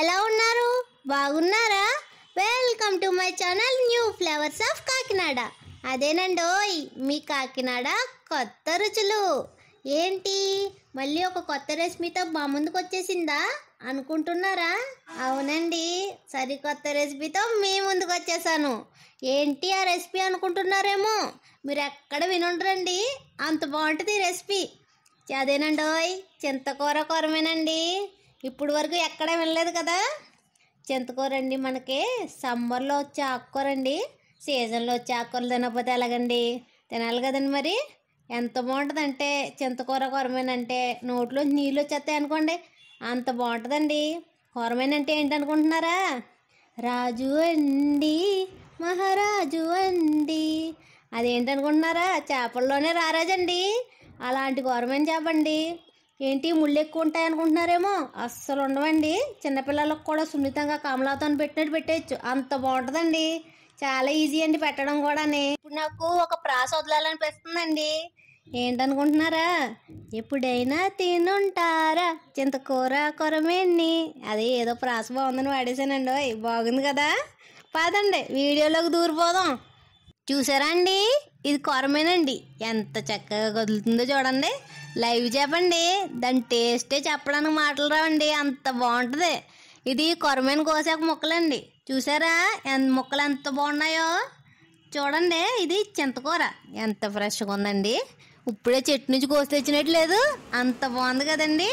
ఎలా ఉన్నారు బాగున్నారా welcome to my channel new flavours of Kakinada ఓయ్ మీ కాకినాడ కొత్త రుచులు ఏంటి మళ్ళీ ఒక కొత్త రెసిపీతో మా ముందుకు వచ్చేసిందా అనుకుంటున్నారా అవునండి సరికొత్త రెసిపీతో మీ ముందుకు వచ్చేసాను ఏంటి ఆ రెసిపీ అనుకుంటున్నారేమో మీరు ఎక్కడ వినుండరండి అంత బాగుంటుంది రెసిపీ అదేనండోయ్ చింతకూర కూరమేనండి ఇప్పుడు వరకు ఎక్కడ వినలేదు కదా అండి మనకి సమ్మర్లో వచ్చే ఆకుకూరండి సీజన్లో వచ్చే ఆకుకూరలు తినకపోతే ఎలాగండి తినాలి కదండి మరి ఎంత బాగుంటుంది అంటే చింతకూర కూరమేనంటే నోట్లో నీళ్ళు వచ్చేస్తాయి అనుకోండి అంత బాగుంటుందండి కూరమేనంటే ఏంటనుకుంటున్నారా రాజు అండి మహారాజు అండి అదేంటనుకుంటున్నారా చేపల్లోనే రారాజండి అలాంటి చేప చేపండి ఏంటి ముళ్ళు ఎక్కువ ఉంటాయి అనుకుంటున్నారేమో అస్సలు ఉండవండి చిన్నపిల్లలకు కూడా సున్నితంగా కమలాతో పెట్టినట్టు పెట్టేయచ్చు అంత బాగుంటుందండి చాలా ఈజీ అండి పెట్టడం కూడాని ఇప్పుడు నాకు ఒక ప్రాస వదలాలనిపిస్తుందండి ఏంటనుకుంటున్నారా ఎప్పుడైనా తినుంటారా చింతకూర కొరమేండి అదే ఏదో ప్రాస బాగుందని వాడేసానండి బాగుంది కదా పాదండి వీడియోలోకి దూరిపోదాం చూసారా అండి ఇది కొరమేనండి ఎంత చక్కగా కదులుతుందో చూడండి లైవ్ చెప్పండి దాని టేస్టే చెప్పడానికి మాటలు రావండి అంత బాగుంటుంది ఇది కొరమైన కోసాక ముక్కలండి చూసారా ఎంత ముక్కలు ఎంత బాగున్నాయో చూడండి ఇది చింతకూర ఎంత ఫ్రెష్గా ఉందండి ఇప్పుడే చెట్టు నుంచి కోసి తెచ్చినట్టు లేదు అంత బాగుంది కదండి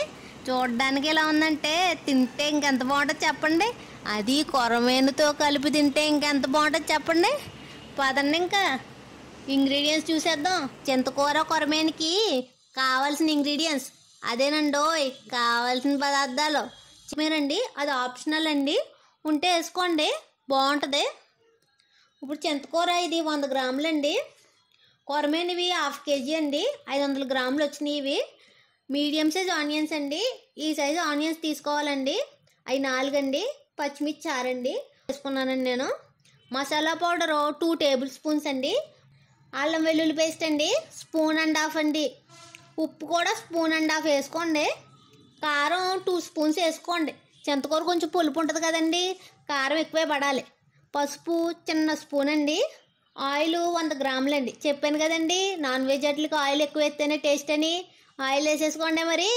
చూడడానికి ఎలా ఉందంటే తింటే ఇంకెంత బాగుంటుంది చెప్పండి అది కొరమేనుతో కలిపి తింటే ఇంకెంత బాగుంటుంది చెప్పండి పదండి ఇంకా ఇంగ్రీడియంట్స్ చూసేద్దాం చింతకూర కొరమేనికి కావాల్సిన ఇంగ్రీడియంట్స్ అదేనండోయ్ కావాల్సిన పదార్థాలు మీరండి అది ఆప్షనల్ అండి ఉంటే వేసుకోండి బాగుంటుంది ఇప్పుడు చింతకూర ఇది వంద గ్రాములు అండి కొరమేనివి హాఫ్ కేజీ అండి ఐదు వందల గ్రాములు వచ్చినాయి ఇవి మీడియం సైజ్ ఆనియన్స్ అండి ఈ సైజు ఆనియన్స్ తీసుకోవాలండి అవి నాలుగండి పచ్చిమిర్చి ఆరండి వేసుకున్నానండి నేను masala powder two tablespoons అండి అల్లం వెల్లుల్లి పేస్ట్ అండి స్పూన్ అండ్ హాఫ్ అండి ఉప్పు కూడా స్పూన్ అండ్ హాఫ్ వేసుకోండి కారం టూ స్పూన్స్ వేసుకోండి చింతకూర కొంచెం పులుపు ఉంటుంది కదండి కారం ఎక్కువే పడాలి పసుపు చిన్న స్పూన్ అండి ఆయిల్ వంద గ్రాములండి చెప్పాను కదండి నాన్ వెజ్ అట్లకి ఆయిల్ ఎక్కువ వేస్తేనే టేస్ట్ అని ఆయిల్ వేసేసుకోండి మరి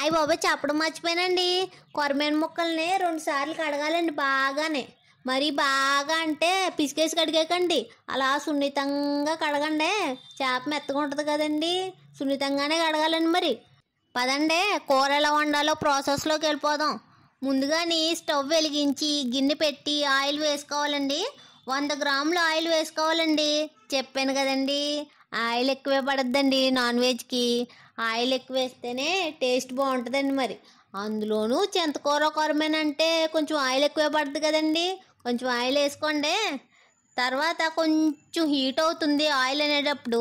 అవి బాబా చెప్పడం మర్చిపోయానండి కొరమైన ముక్కల్ని రెండు సార్లు కడగాలండి బాగానే మరి బాగా అంటే పిసికేసి కడిగేకండి అలా సున్నితంగా కడగండి చేప మెత్తగా ఉంటుంది కదండి సున్నితంగానే కడగాలండి మరి పదండి కూర ఎలా వండాలో ప్రాసెస్లోకి వెళ్ళిపోదాం ముందుగాని స్టవ్ వెలిగించి గిన్నె పెట్టి ఆయిల్ వేసుకోవాలండి వంద గ్రాముల ఆయిల్ వేసుకోవాలండి చెప్పాను కదండి ఆయిల్ ఎక్కువే పడద్దండి నాన్ వెజ్కి ఆయిల్ ఎక్కువ వేస్తేనే టేస్ట్ బాగుంటుందండి మరి అందులోనూ చింతకూర కూరమేనంటే కొంచెం ఆయిల్ ఎక్కువే పడుతుంది కదండి కొంచెం ఆయిల్ వేసుకోండి తర్వాత కొంచెం హీట్ అవుతుంది ఆయిల్ అనేటప్పుడు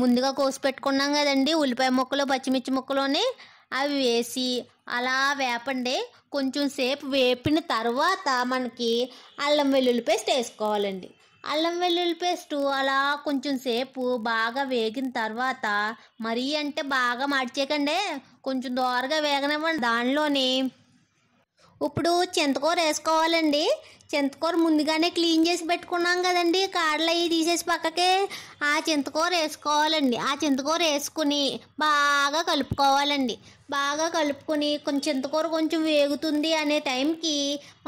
ముందుగా కోసి పెట్టుకున్నాం కదండి ఉల్లిపాయ ముక్కలు పచ్చిమిర్చి ముక్కలోని అవి వేసి అలా వేపండి కొంచెం సేపు వేపిన తర్వాత మనకి అల్లం వెల్లుల్లి పేస్ట్ వేసుకోవాలండి అల్లం వెల్లుల్లి పేస్ట్ అలా కొంచెం సేపు బాగా వేగిన తర్వాత మరీ అంటే బాగా మార్చేయకండి కొంచెం దోరగా వేగనివ్వండి దానిలోని ఇప్పుడు చింతకూర వేసుకోవాలండి చింతకూర ముందుగానే క్లీన్ చేసి పెట్టుకున్నాం కదండి కాడలు అవి తీసేసి పక్కకే ఆ చింతకూర వేసుకోవాలండి ఆ చింతకూర వేసుకుని బాగా కలుపుకోవాలండి బాగా కలుపుకొని కొంచెం చింతకూర కొంచెం వేగుతుంది అనే టైంకి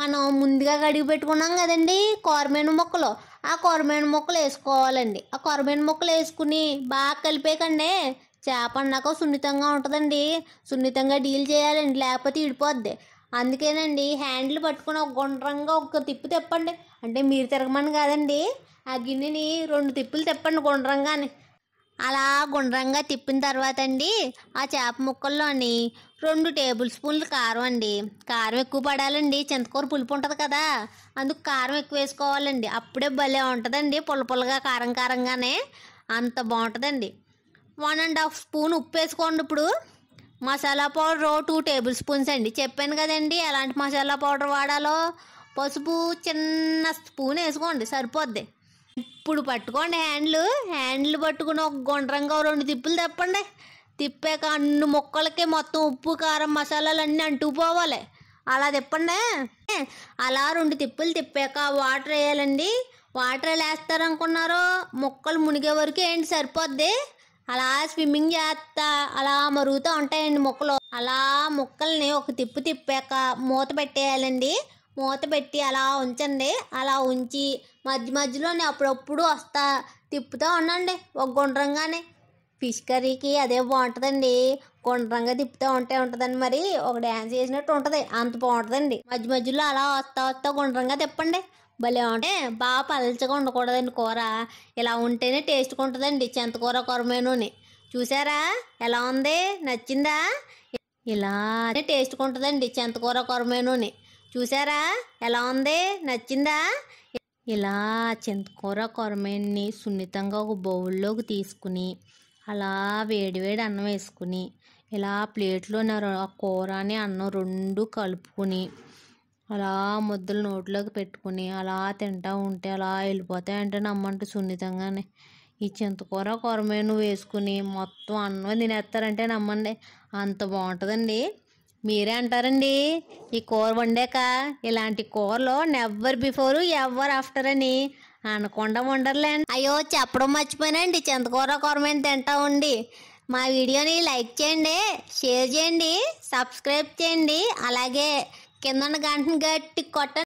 మనం ముందుగా కడిగి పెట్టుకున్నాం కదండి కూరమేను మొక్కలు ఆ కూరమేను మొక్కలు వేసుకోవాలండి ఆ కూరమేను మొక్కలు వేసుకుని బాగా కలిపేకండి చేప అన్నాక సున్నితంగా ఉంటుందండి సున్నితంగా డీల్ చేయాలండి లేకపోతే ఇడిపోద్ది అందుకేనండి హ్యాండిల్ పట్టుకుని ఒక గుండ్రంగా ఒక తిప్పు తిప్పండి అంటే మీరు తిరగమని కాదండి ఆ గిన్నెని రెండు తిప్పులు తిప్పండి గుండ్రంగానే అలా గుండ్రంగా తిప్పిన తర్వాత అండి ఆ చేప ముక్కల్లోని రెండు టేబుల్ స్పూన్లు కారం అండి కారం ఎక్కువ పడాలండి చింతకూర పులుపు ఉంటుంది కదా అందుకు కారం ఎక్కువ వేసుకోవాలండి అప్పుడే భలే ఉంటుందండి పుల్లగా కారం కారంగానే అంత బాగుంటుందండి వన్ అండ్ హాఫ్ స్పూన్ ఉప్పు వేసుకోండి ఇప్పుడు masala powder two tablespoons అండి చెప్పాను కదండి ఎలాంటి మసాలా పౌడర్ వాడాలో పసుపు చిన్న స్పూన్ వేసుకోండి సరిపోద్ది ఇప్పుడు పట్టుకోండి హ్యాండ్లు హ్యాండ్లు పట్టుకుని ఒక గుండ్రంగా రెండు తిప్పులు తప్పండి తిప్పాక అన్ని మొక్కలకి మొత్తం ఉప్పు కారం మసాలాలు అన్నీ అంటుకుపోవాలి అలా తిప్పండి అలా రెండు తిప్పులు తిప్పాక వాటర్ వేయాలండి వాటర్ వేస్తారనుకున్నారో మొక్కలు మునిగే వరకు ఏంటి సరిపోద్ది అలా స్విమ్మింగ్ చేస్తా అలా మరుగుతూ ఉంటాయండి మొక్కలు అలా మొక్కల్ని ఒక తిప్పు తిప్పాక మూత పెట్టేయాలండి మూత పెట్టి అలా ఉంచండి అలా ఉంచి మధ్య మధ్యలోనే అప్పుడప్పుడు వస్తా తిప్పుతూ ఉండండి ఒక గుండ్రంగానే ఫిష్ కర్రీకి అదే బాగుంటుందండి గుండ్రంగా తిప్పుతూ ఉంటే ఉంటుందండి మరి ఒక డ్యాన్స్ చేసినట్టు ఉంటుంది అంత బాగుంటుందండి మధ్య మధ్యలో అలా వస్తా వస్తా గుండ్రంగా తిప్పండి భలే ఉంటే బాగా పలచగా ఉండకూడదండి కూర ఇలా ఉంటేనే టేస్ట్గా ఉంటుందండి చింతకూర కొరమేనూని చూసారా ఎలా ఉంది నచ్చిందా ఇలా టేస్ట్గా ఉంటుందండి చింతకూర కొరమేనూని చూసారా ఎలా ఉంది నచ్చిందా ఇలా చింతకూర కొరమేని సున్నితంగా ఒక బౌల్లోకి తీసుకుని అలా వేడివేడి అన్నం వేసుకుని ఇలా ప్లేట్లో కూర అని అన్నం రెండు కలుపుకుని అలా ముద్దలు నోట్లోకి పెట్టుకుని అలా తింటూ ఉంటే అలా వెళ్ళిపోతాయంటే నమ్మంటే సున్నితంగానే ఈ చింతకూర కొరమేను వేసుకుని మొత్తం అన్నం తినేస్తారంటే నమ్మండి అంత బాగుంటుందండి మీరే అంటారండి ఈ కూర వండాక ఇలాంటి కూరలో నెవర్ బిఫోర్ ఎవర్ ఆఫ్టర్ అని అనకుండా వండర్లేండి అయ్యో చెప్పడం మర్చిపోయానండి చింతకూర కూరమేను తింటా ఉండి మా వీడియోని లైక్ చేయండి షేర్ చేయండి సబ్స్క్రైబ్ చేయండి అలాగే കെന്നാണ് കാണാൻ കേട്ടി കൊട്ടൻ